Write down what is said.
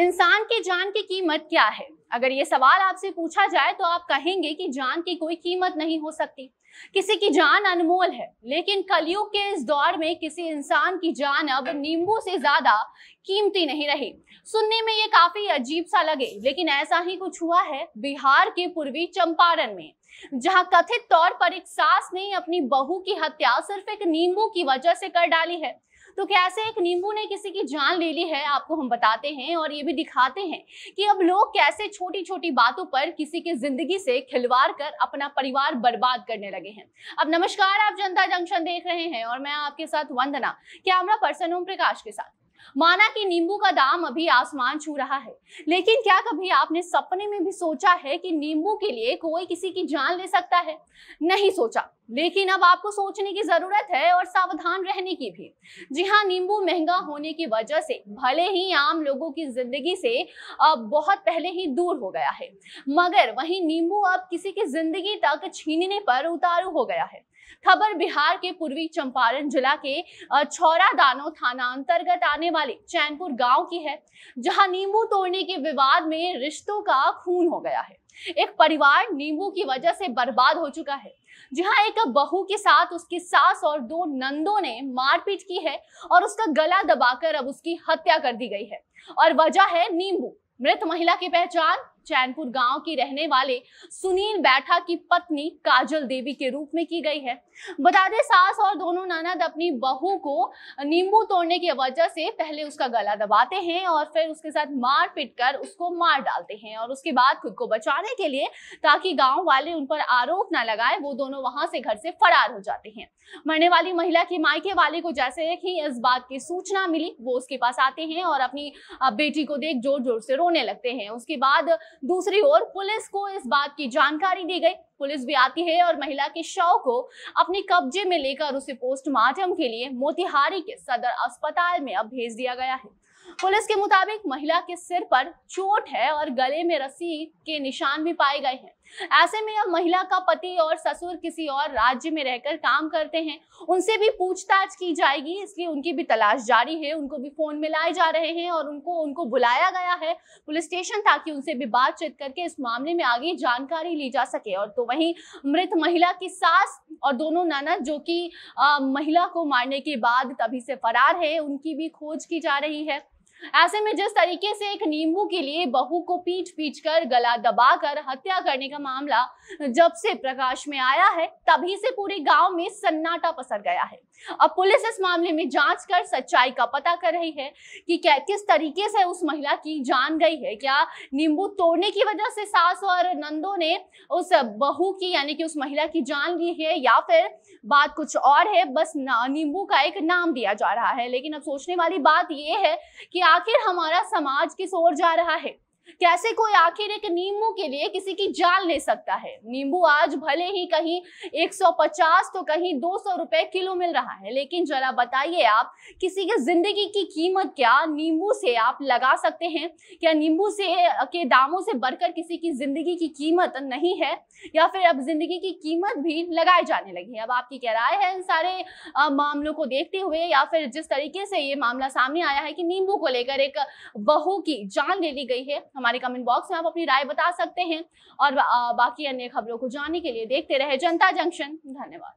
इंसान की जान की कीमत क्या है अगर ये सवाल आपसे पूछा जाए तो आप कहेंगे कि जान की कोई कीमत नहीं हो सकती किसी की जान अनमोल है लेकिन कलयुग के इस दौर में किसी इंसान की जान अब नींबू से ज्यादा कीमती नहीं रही सुनने में ये काफी अजीब सा लगे लेकिन ऐसा ही कुछ हुआ है बिहार के पूर्वी चंपारण में जहां कथित तौर पर एक सास ने अपनी बहू की हत्या सिर्फ एक नींबू की वजह से कर डाली है तो कैसे एक नींबू ने किसी की जान ले ली है आपको हम बताते हैं और ये भी दिखाते हैं कि अब लोग कैसे छोटी छोटी बातों पर किसी की जिंदगी से खिलवाड़ कर अपना परिवार बर्बाद करने लगे हैं अब नमस्कार आप जनता जंक्शन देख रहे हैं और मैं आपके साथ वंदना कैमरा पर्सन ओम प्रकाश के साथ माना कि नींबू का दाम अभी आसमान छू रहा है लेकिन क्या कभी आपने सपने में भी सोचा है कि नींबू के लिए कोई किसी की जान ले सकता है नहीं सोचा लेकिन अब आपको सोचने की जरूरत है और सावधान रहने की भी जी हाँ नींबू महंगा होने की वजह से भले ही आम लोगों की जिंदगी से अब बहुत पहले ही दूर हो गया है मगर वही नींबू अब किसी की जिंदगी तक छीनने पर उतारू हो गया है खबर बिहार के पूर्वी चंपारण जिला के छोरा दानो थाना अंतर्गत आने वाले चैनपुर गांव की है जहां नींबू तोड़ने के विवाद में रिश्तों का खून हो गया है एक परिवार नींबू की वजह से बर्बाद हो चुका है जहां एक बहू के साथ उसकी सास और दो नंदों ने मारपीट की है और उसका गला दबाकर अब उसकी हत्या कर दी गई है और वजह है नींबू मृत महिला की पहचान चैनपुर गांव की रहने वाले सुनील बैठा की पत्नी काजल देवी के रूप में की गई है बता दें सास और दोनों ननद अपनी बहू को नींबू तोड़ने की वजह से पहले उसका गला दबाते हैं और फिर उसके साथ मार पीट कर उसको मार डालते हैं और उसके बाद खुद को बचाने के लिए ताकि गाँव वाले उन पर आरोप ना लगाए वो दोनों वहां से घर से फरार हो जाते हैं मरने वाली महिला की मायके वाले को जैसे ही इस बात की सूचना मिली वो उसके पास आते हैं और अपनी बेटी को देख जोर जोर से रोने लगते हैं उसके बाद दूसरी ओर पुलिस को इस बात की जानकारी दी गई पुलिस भी आती है और महिला के शव को अपने कब्जे में लेकर उसे पोस्टमार्टम के लिए मोतिहारी के सदर अस्पताल में अब भेज दिया गया है पुलिस के मुताबिक महिला के सिर पर चोट है और गले में रस्सी के निशान भी पाए गए हैं ऐसे में अब महिला का पति और ससुर किसी और राज्य में रहकर काम करते हैं उनसे भी पूछताछ की जाएगी इसलिए उनकी भी तलाश जारी है उनको भी फोन मिलाए जा रहे हैं और उनको उनको बुलाया गया है पुलिस स्टेशन ताकि उनसे भी बातचीत करके इस मामले में आगे जानकारी ली जा सके और तो वहीं मृत महिला की सास और दोनों ननद जो कि महिला को मारने के बाद तभी से फरार है उनकी भी खोज की जा रही है ऐसे में जिस तरीके से एक नींबू के लिए बहू को पीट पीट कर गला दबा कर हत्या करने का मामला जब से प्रकाश में आया है तभी से पूरे गांव में सन्नाटा पसर गया है अब पुलिस इस मामले में जांच कर सच्चाई का पता कर रही है कि क्या किस तरीके से उस महिला की जान गई है क्या नींबू तोड़ने की वजह से सास और नंदो ने उस बहू की यानी कि उस महिला की जान ली है या फिर बात कुछ और है बस नींबू का एक नाम दिया जा रहा है लेकिन अब सोचने वाली बात यह है कि आखिर हमारा समाज किस ओर जा रहा है कैसे कोई आखिर एक नींबू के लिए किसी की जान ले सकता है नींबू आज भले ही कहीं 150 तो कहीं 200 रुपए किलो मिल रहा है लेकिन जरा बताइए आप किसी के जिंदगी की कीमत क्या नींबू से आप लगा सकते हैं क्या नींबू से के दामों से बढ़कर किसी की जिंदगी की कीमत नहीं है या फिर अब जिंदगी की कीमत भी लगाए जाने लगी है अब आपकी क्या राय है इन सारे मामलों को देखते हुए या फिर जिस तरीके से ये मामला सामने आया है कि नींबू को लेकर एक बहू की जान ले ली गई है हमारे कमेंट बॉक्स में आप अपनी राय बता सकते हैं और बाकी अन्य खबरों को जानने के लिए देखते रहे जनता जंक्शन धन्यवाद